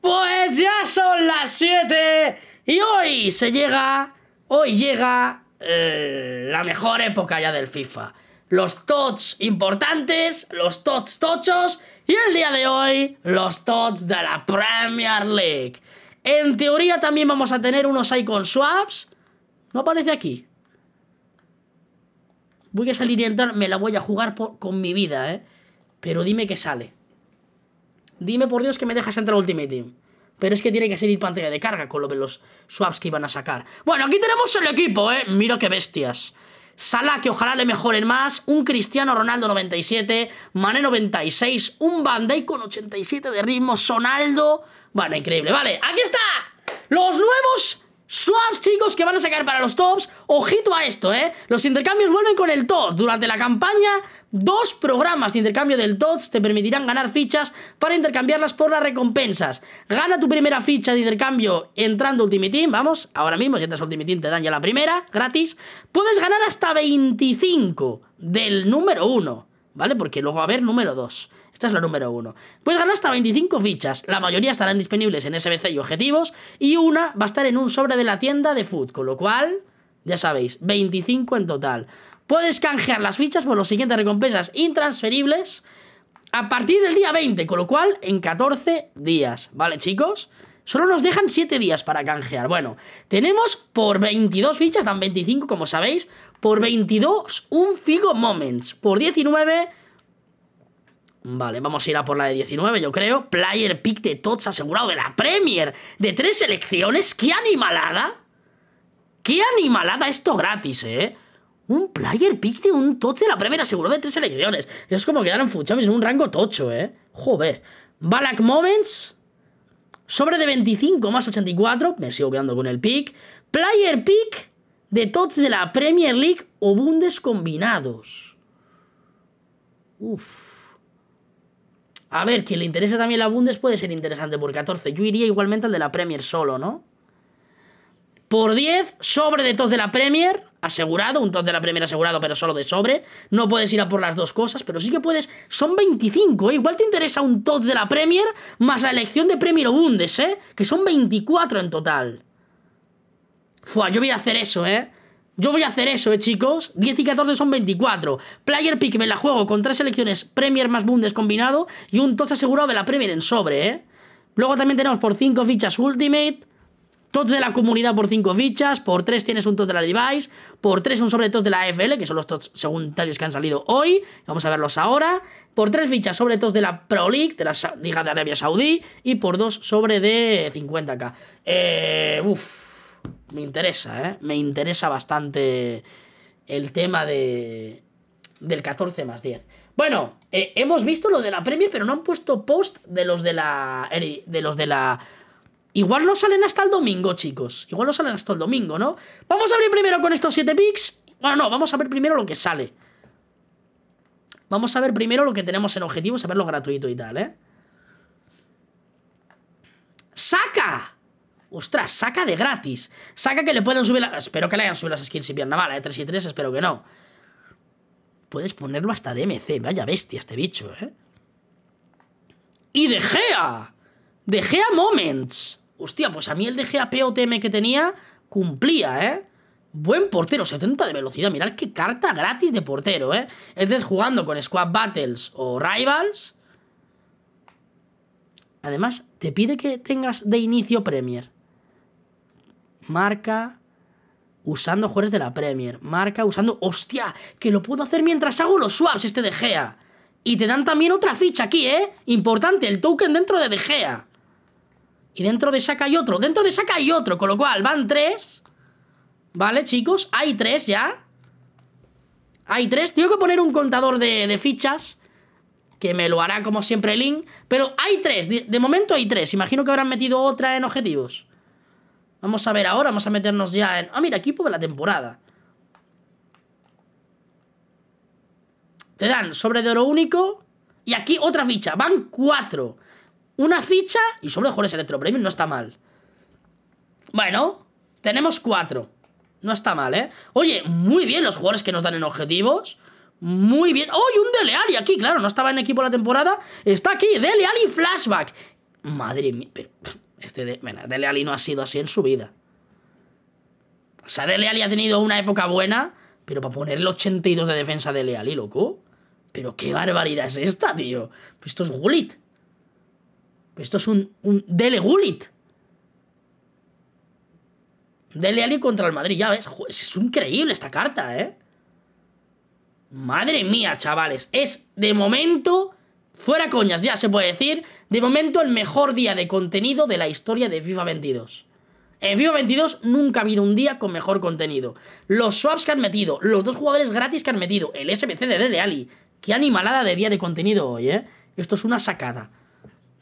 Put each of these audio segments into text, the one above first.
pues ya son las 7 y hoy se llega, hoy llega eh, la mejor época ya del FIFA. Los tots importantes, los tots tochos y el día de hoy los tots de la Premier League. En teoría también vamos a tener unos icon swaps. No aparece aquí. Voy a salir y entrar, me la voy a jugar con mi vida, ¿eh? Pero dime que sale. Dime por Dios que me dejas entrar al Ultimate Team. Pero es que tiene que salir pantalla de carga con lo de los swaps que iban a sacar. Bueno, aquí tenemos el equipo, ¿eh? Mira qué bestias. Salah, que ojalá le mejoren más. Un Cristiano Ronaldo 97. Mane 96. Un Bandai con 87 de ritmo. Sonaldo. Vale, increíble. Vale, aquí está. Los nuevos Swaps, chicos, que van a sacar para los tops Ojito a esto, ¿eh? Los intercambios vuelven con el top Durante la campaña, dos programas de intercambio del TOTS te permitirán ganar fichas para intercambiarlas por las recompensas. Gana tu primera ficha de intercambio entrando Ultimate Team, vamos, ahora mismo si entras Ultimate Team te dan ya la primera, gratis. Puedes ganar hasta 25 del número 1. ¿vale? Porque luego va a haber número 2. Esta es la número 1. Puedes ganar hasta 25 fichas. La mayoría estarán disponibles en SBC y objetivos. Y una va a estar en un sobre de la tienda de Food. Con lo cual, ya sabéis, 25 en total. Puedes canjear las fichas por las siguientes recompensas intransferibles a partir del día 20. Con lo cual, en 14 días. ¿Vale, chicos? Solo nos dejan 7 días para canjear. Bueno, tenemos por 22 fichas, dan 25 como sabéis, por 22 un Figo Moments, por 19... Vale, vamos a ir a por la de 19, yo creo. Player pick de Tots asegurado de la Premier de tres selecciones. ¡Qué animalada! ¡Qué animalada esto gratis, eh! Un player pick de un Tots de la Premier asegurado de tres selecciones. Es como quedaron fuchamis en un rango tocho, eh. Joder. Balak Moments. Sobre de 25 más 84, me sigo quedando con el pick. Player pick de tots de la Premier League o bundes combinados. Uff... A ver, quien le interesa también la bundes puede ser interesante por 14. Yo iría igualmente al de la Premier solo, ¿no? Por 10, sobre de tots de la Premier asegurado, un top de la Premier asegurado, pero solo de sobre. No puedes ir a por las dos cosas, pero sí que puedes. Son 25, ¿eh? Igual te interesa un top de la Premier más la elección de Premier o Bundes, ¿eh? Que son 24 en total. Fua, yo voy a hacer eso, ¿eh? Yo voy a hacer eso, ¿eh, chicos? 10 y 14 son 24. Player pick me la juego con tres elecciones Premier más Bundes combinado y un tos asegurado de la Premier en sobre, ¿eh? Luego también tenemos por 5 fichas Ultimate. Tots de la comunidad por 5 fichas, por 3 tienes un tot de la device, por 3 un sobre Tots de la FL, que son los tots secundarios que han salido hoy, vamos a verlos ahora, por 3 fichas sobre Tots de la Pro League, de la Liga de Arabia Saudí, y por 2 sobre de 50k. Eh, uf, me interesa, ¿eh? Me interesa bastante el tema de del 14 más 10. Bueno, eh, hemos visto lo de la Premier, pero no han puesto post de los de la de los de la Igual no salen hasta el domingo, chicos. Igual no salen hasta el domingo, ¿no? Vamos a abrir primero con estos 7 picks. Bueno, no, vamos a ver primero lo que sale. Vamos a ver primero lo que tenemos en objetivo, a ver lo gratuito y tal, ¿eh? ¡Saca! Ostras, saca de gratis. Saca que le pueden subir... las. Espero que le hayan subido las skins sin pierna mala, De ¿eh? 3 y 3, espero que no. Puedes ponerlo hasta DMC. Vaya bestia este bicho, ¿eh? ¡Y de Gea! ¡De Gea Moments! Hostia, pues a mí el DGA OTM que tenía cumplía, ¿eh? Buen portero, 70 de velocidad. Mirad qué carta gratis de portero, ¿eh? Entonces, jugando con Squad Battles o Rivals. Además, te pide que tengas de inicio Premier. Marca. Usando jugadores de la Premier. Marca usando. ¡Hostia! Que lo puedo hacer mientras hago los swaps, este de Gea. Y te dan también otra ficha aquí, ¿eh? Importante, el token dentro de De Gea. Y dentro de saca hay otro. Dentro de saca hay otro. Con lo cual, van tres. ¿Vale, chicos? Hay tres ya. Hay tres. Tengo que poner un contador de, fichas. Que me lo hará como siempre el Link. Pero hay tres. De, de, momento hay tres. Imagino que habrán metido otra en objetivos. Vamos a ver ahora. Vamos a meternos ya en... Ah, mira, equipo de la temporada. Te dan sobre de oro único. Y aquí otra ficha. Van cuatro una ficha y sobre jugadores Electro Premium no está mal. Bueno, tenemos cuatro. No está mal, ¿eh? Oye, muy bien los jugadores que nos dan en objetivos. Muy bien. ¡Oh, y un Dele Alli aquí! Claro, no estaba en equipo la temporada. Está aquí, Dele y Flashback. Madre mía, Este de, bueno, Dele Alli no ha sido así en su vida. O sea, Dele Alli ha tenido una época buena, pero para ponerle 82 de defensa de Dele Alli, loco. Pero qué barbaridad es esta, tío. Esto es Gullit. Esto es un, Dele Gulit. Dele Ali contra el Madrid, ya ves. es increíble esta carta, ¿eh? Madre mía, chavales. Es, de momento, fuera coñas, ya se puede decir, de momento el mejor día de contenido de la historia de FIFA 22. En FIFA 22 nunca ha habido un día con mejor contenido. Los swaps que han metido, los dos jugadores gratis que han metido, el SBC de Dele Ali. Qué animalada de día de contenido hoy, ¿eh? Esto es una sacada.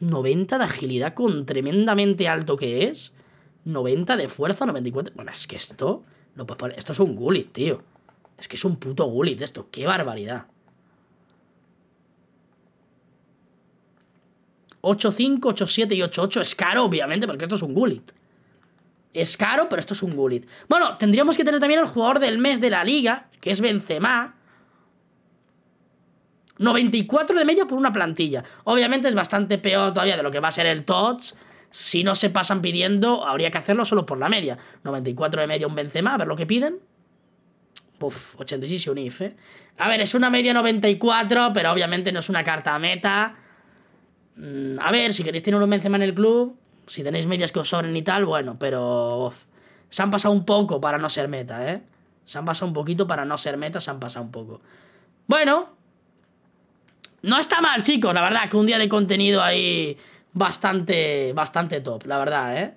90 de agilidad con tremendamente alto que es. 90 de fuerza, 94. Bueno, es que esto. No Esto es un gulit, tío. Es que es un puto gulit esto. ¡Qué barbaridad! 8-5, 8-7 y 8-8 es caro, obviamente, porque esto es un gulit. Es caro, pero esto es un gulit. Bueno, tendríamos que tener también al jugador del mes de la liga, que es Benzema 94 de media por una plantilla. Obviamente es bastante peor todavía de lo que va a ser el Tots. Si no se pasan pidiendo, habría que hacerlo solo por la media. 94 de media un Benzema, a ver lo que piden. Uf, 86 y un IF, ¿eh? A ver, es una media 94, pero obviamente no es una carta meta. Mm, a ver, si queréis tener un Benzema en el club, si tenéis medias que os sobren y tal, bueno, pero... se han pasado un poco para no ser meta, ¿eh? Se han pasado un poquito para no ser meta, se han pasado un poco. Bueno, no está mal, chicos, la verdad, que un día de contenido ahí bastante, bastante top, la verdad, ¿eh?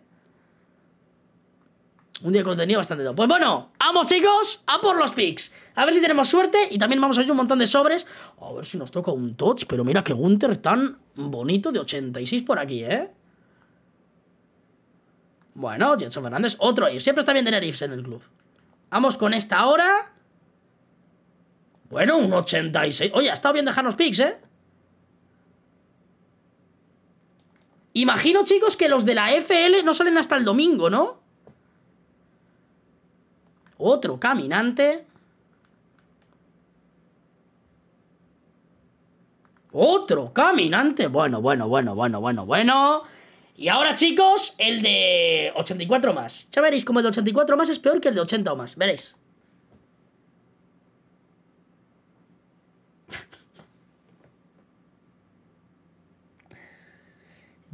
Un día de contenido bastante top. Pues bueno, vamos, chicos, a por los picks. A ver si tenemos suerte y también vamos a ver un montón de sobres. A ver si nos toca un touch, pero mira que Gunter tan bonito de 86 por aquí, ¿eh? Bueno, Jetson Fernández, otro IF. Siempre está bien tener IFs en el club. Vamos con esta hora. Bueno, un 86. Oye, ha estado bien dejarnos pics, ¿eh? Imagino, chicos, que los de la FL no salen hasta el domingo, ¿no? Otro caminante. Otro caminante. Bueno, bueno, bueno, bueno, bueno, bueno. Y ahora, chicos, el de 84 más. Ya veréis como el de 84 más es peor que el de 80 o más. Veréis.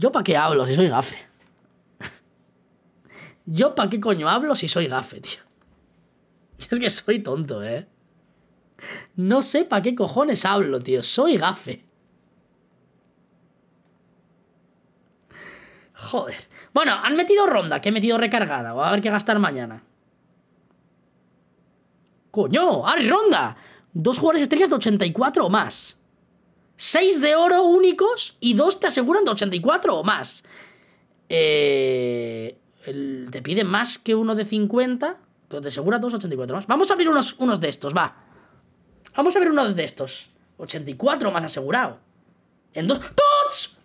¿Yo para qué hablo si soy gafe? ¿Yo para qué coño hablo si soy gafe, tío? Es que soy tonto, ¿eh? No sé para qué cojones hablo, tío. Soy gafe. Joder. Bueno, han metido ronda, que he metido recargada. Voy a ver que gastar mañana. ¡Coño! ¡Hay ronda! Dos jugadores estrellas de 84 o más. 6 de oro únicos y 2 te aseguran de 84 o más. Eh, te piden más que uno de 50, pero te asegura 2 84 más. Vamos a abrir unos, unos de estos, va. Vamos a abrir unos de estos. 84 más asegurado. En dos... ¡Tots!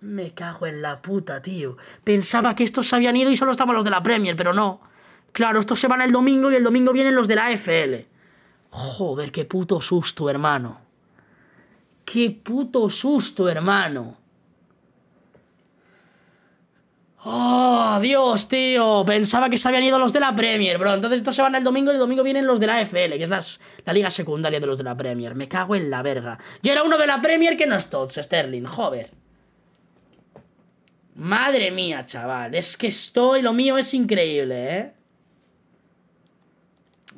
Me cago en la puta, tío. Pensaba que estos se habían ido y solo estaban los de la Premier, pero no. Claro, estos se van el domingo y el domingo vienen los de la AFL Joder, qué puto susto, hermano. Qué puto susto, hermano. ¡Oh, Dios, tío! Pensaba que se habían ido los de la Premier, bro. Entonces estos se van el domingo y el domingo vienen los de la AFL que es la liga secundaria de los de la Premier. Me cago en la verga. Yo era uno de la Premier que no es Tots, Sterling, joder. Madre mía, chaval. Es que estoy... Lo mío es increíble, ¿eh?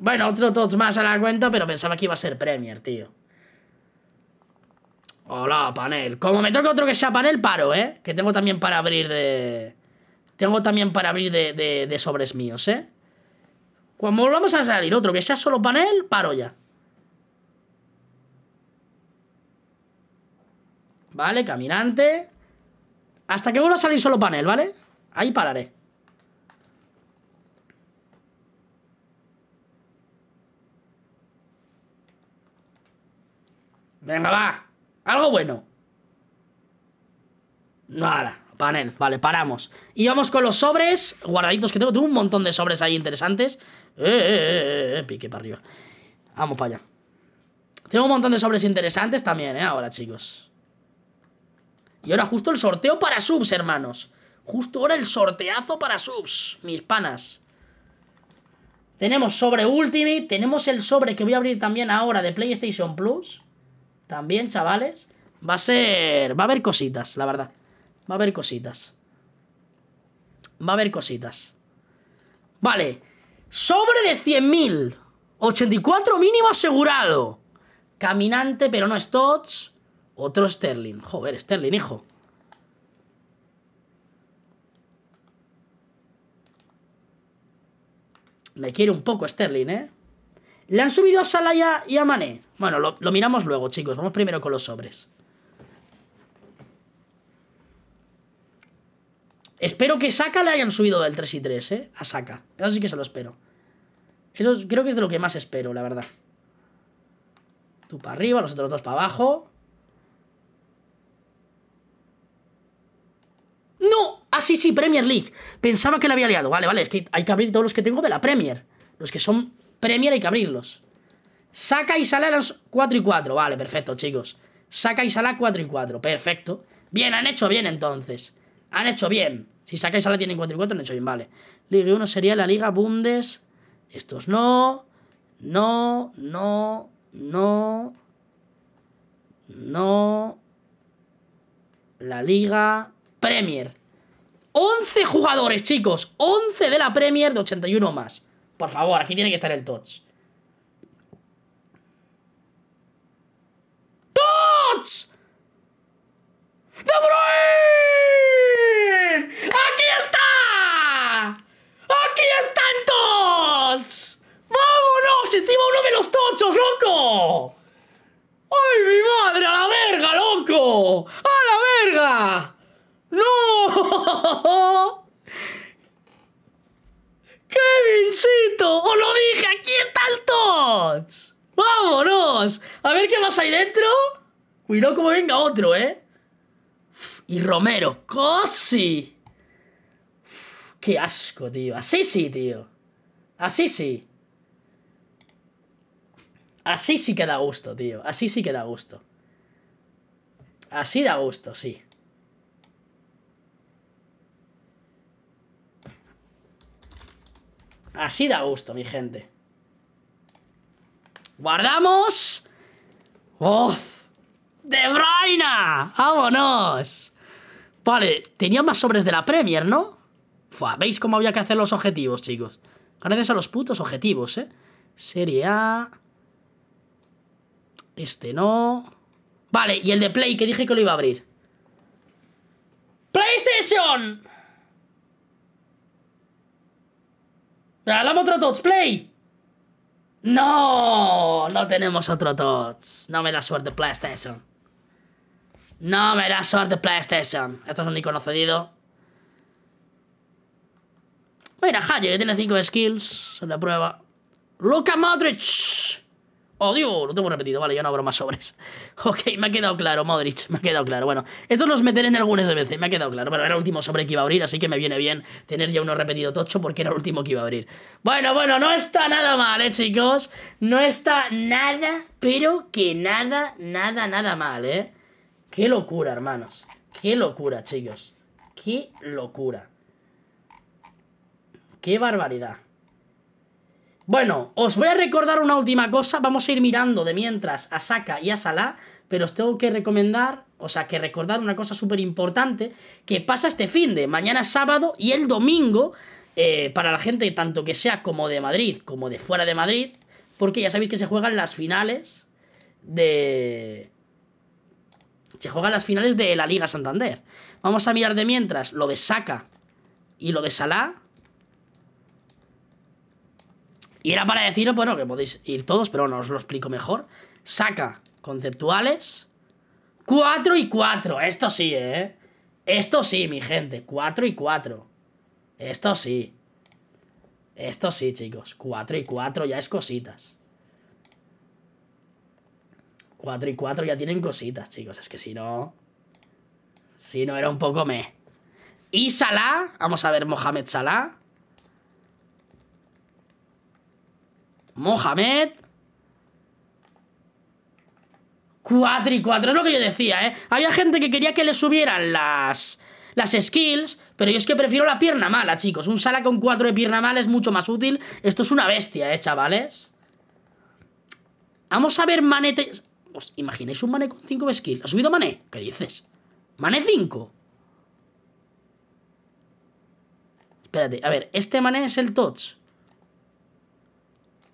Bueno, otro tots más a la cuenta, pero pensaba que iba a ser Premier, tío. Hola, panel. Como me toca otro que sea panel, paro, ¿eh? Que tengo también para abrir de... Tengo también para abrir de, de, sobres míos, ¿eh? Cuando volvamos a salir otro que sea solo panel, paro ya. Vale, caminante. Hasta que vuelva a salir solo panel, ¿vale? Ahí pararé. Venga, va. Algo bueno. Nada, panel. Vale, paramos. Y vamos con los sobres guardaditos que tengo. Tengo un montón de sobres ahí interesantes. Eh eh, eh, eh, eh, pique para arriba. Vamos para allá. Tengo un montón de sobres interesantes también, ¿eh? Ahora, chicos. Y ahora justo el sorteo para subs, hermanos. Justo ahora el sorteazo para subs, mis panas. Tenemos sobre Ultimate, tenemos el sobre que voy a abrir también ahora de PlayStation Plus. También, chavales, va a ser... Va a haber cositas, la verdad. Va a haber cositas. Va a haber cositas. Vale. Sobre de 100.000. 84 mínimo asegurado. Caminante, pero no Stotts. Otro Sterling. Joder, Sterling, hijo. Me quiere un poco Sterling, ¿eh? ¿Le han subido a Salaya y a, Mané? Bueno, lo, lo miramos luego, chicos. Vamos primero con los sobres. Espero que Saka le hayan subido del 3 y 3, ¿eh? A Saka. Eso sí que se lo espero. Eso creo que es de lo que más espero, la verdad. Tú para arriba, los otros dos para abajo. ¡No! Ah, sí, sí, Premier League. Pensaba que la había liado. Vale, vale, es que hay que abrir todos los que tengo de la Premier. Los que son Premier hay que abrirlos. Saca y sala los 4 y 4. Vale, perfecto, chicos. Saca y sala 4 y 4. Perfecto. Bien, han hecho bien entonces. Han hecho bien. Si Saca y sala tienen 4 y 4, han hecho bien, vale. Liga 1 sería la Liga Bundes. Estos no. No, no, no. No. La Liga Premier. 11 jugadores, chicos. 11 de la Premier de 81 más. Por favor, aquí tiene que estar el touch. ver qué más hay dentro. Cuidado como venga otro, ¿eh? Y Romero, cosi. Qué asco, tío. Así sí, tío. Así sí. Así sí que da gusto, tío. Así sí que da gusto. Así da gusto, sí. Así da gusto, mi gente. Guardamos. ¡Oh! ¡De Bruyne! ¡Vámonos! Vale, tenía más sobres de la Premier, ¿no? Fua, ¿veis cómo había que hacer los objetivos, chicos? Gracias a los putos objetivos, ¿eh? Serie A... Este no... Vale, y el de Play, que dije que lo iba a abrir. ¡PlayStation! la otro todos Play! ¡No! No tenemos otro Tots. No me da suerte PlayStation. No me da suerte PlayStation. Esto es un icono cedido. Mira, que tiene 5 skills. Se la prueba. ¡Luka Modric! ¡Oh, Dios! Lo tengo repetido, vale, ya no abro más sobres. Ok, me ha quedado claro, Modric, me ha quedado claro. Bueno, estos los meteré en algún SBC, me ha quedado claro. Bueno, era el último sobre que iba a abrir, así que me viene bien tener ya uno repetido tocho porque era el último que iba a abrir. Bueno, bueno, no está nada mal, ¿eh, chicos? No está nada, pero que nada, nada, nada mal, ¿eh? ¡Qué locura, hermanos! ¡Qué locura, chicos! ¡Qué locura! ¡Qué barbaridad! Bueno, os voy a recordar una última cosa. Vamos a ir mirando de mientras a Saka y a Salah, pero os tengo que recomendar, o sea, que recordar una cosa súper importante que pasa este fin de mañana sábado y el domingo eh, para la gente tanto que sea como de Madrid como de fuera de Madrid, porque ya sabéis que se juegan las finales de se juegan las finales de la Liga Santander. Vamos a mirar de mientras lo de Saka y lo de Salah y era para deciros, bueno, que podéis ir todos, pero no os lo explico mejor. Saca conceptuales. 4 y 4. Esto sí, ¿eh? Esto sí, mi gente. 4 y 4. Esto sí. Esto sí, chicos. 4 y 4 ya es cositas. 4 y 4 ya tienen cositas, chicos. Es que si no... Si no, era un poco me. Y Salah... Vamos a ver Mohamed Salah. Mohamed. 4 y 4, es lo que yo decía, ¿eh? Había gente que quería que le subieran las, las skills, pero yo es que prefiero la pierna mala, chicos. Un sala con cuatro de pierna mala es mucho más útil. Esto es una bestia, ¿eh, chavales? Vamos a ver manete... ¿Os imagináis un mané con 5 de skill? ¿Ha subido mané? ¿Qué dices? ¿Mané 5? Espérate, a ver, este mané es el touch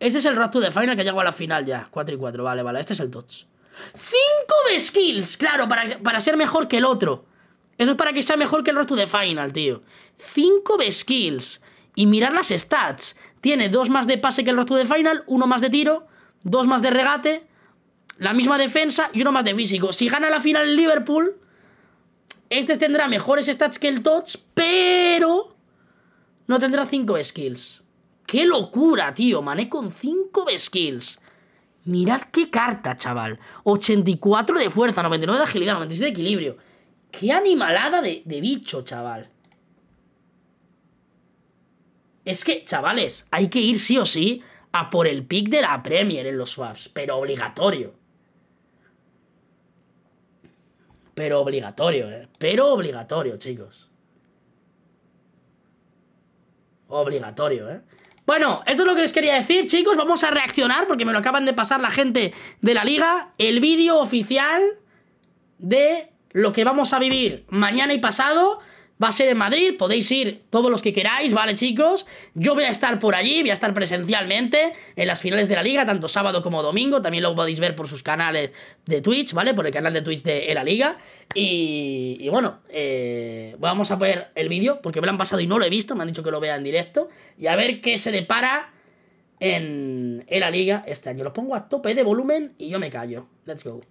este es el Road to the Final que llego a la final ya. 4 y 4, vale, vale. Este es el Tots. 5 de skills, claro, para, para ser mejor que el otro. Eso es para que sea mejor que el Road de Final, tío. 5 de skills. Y mirar las stats. Tiene dos más de pase que el Road de Final, uno más de tiro, dos más de regate, la misma defensa y uno más de físico. Si gana la final el Liverpool, este tendrá mejores stats que el Tots, pero no tendrá 5 skills. ¡Qué locura, tío! Mané con 5 skills. Mirad qué carta, chaval. 84 de fuerza, 99 de agilidad, 96 de equilibrio. ¡Qué animalada de, de bicho, chaval! Es que, chavales, hay que ir sí o sí a por el pick de la Premier en los swaps, pero obligatorio. Pero obligatorio, ¿eh? Pero obligatorio, chicos. Obligatorio, ¿eh? Bueno, esto es lo que les quería decir, chicos. Vamos a reaccionar porque me lo acaban de pasar la gente de la liga. El vídeo oficial de lo que vamos a vivir mañana y pasado. Va a ser en Madrid, podéis ir todos los que queráis, ¿vale, chicos? Yo voy a estar por allí, voy a estar presencialmente en las finales de la liga, tanto sábado como domingo. También lo podéis ver por sus canales de Twitch, ¿vale? Por el canal de Twitch de la liga. Y, bueno, eh, vamos a ver el vídeo, porque me lo han pasado y no lo he visto, me han dicho que lo vea en directo. Y a ver qué se depara en, la liga este año. lo pongo a tope de volumen y yo me callo. Let's go.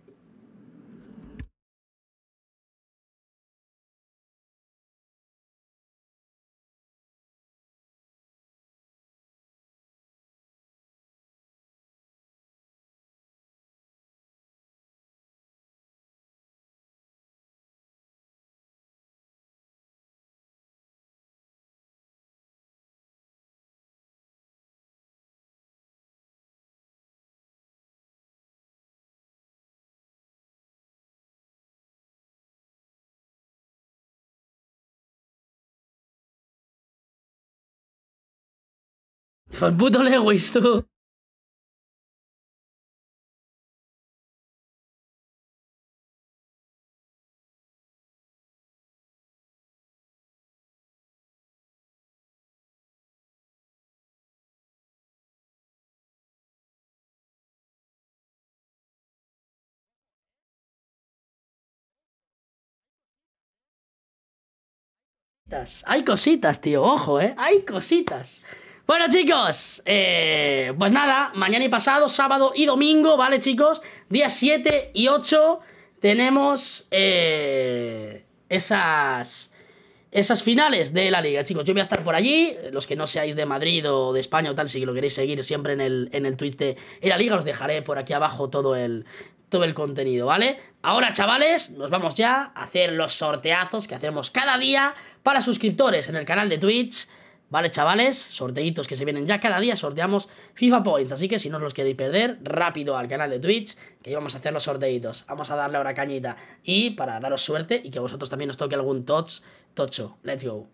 Fue el puto Lewis, tú. Hay cositas, tío, ojo, ¿eh? Hay cositas. Bueno, chicos, eh, pues nada, mañana y pasado, sábado y domingo, ¿vale, chicos? Día 7 y 8 tenemos eh, esas, esas finales de la liga, chicos. Yo voy a estar por allí, los que no seáis de Madrid o de España o tal, si lo queréis seguir siempre en el, en el Twitch de la liga, os dejaré por aquí abajo todo el, todo el contenido, ¿vale? Ahora, chavales, nos vamos ya a hacer los sorteazos que hacemos cada día para suscriptores en el canal de Twitch. Vale, chavales, sorteitos que se vienen ya cada día, sorteamos FIFA Points, así que si no os los queréis perder, rápido al canal de Twitch, que ahí vamos a hacer los sorteitos, vamos a darle ahora cañita, y para daros suerte y que a vosotros también os toque algún tots, tocho, let's go.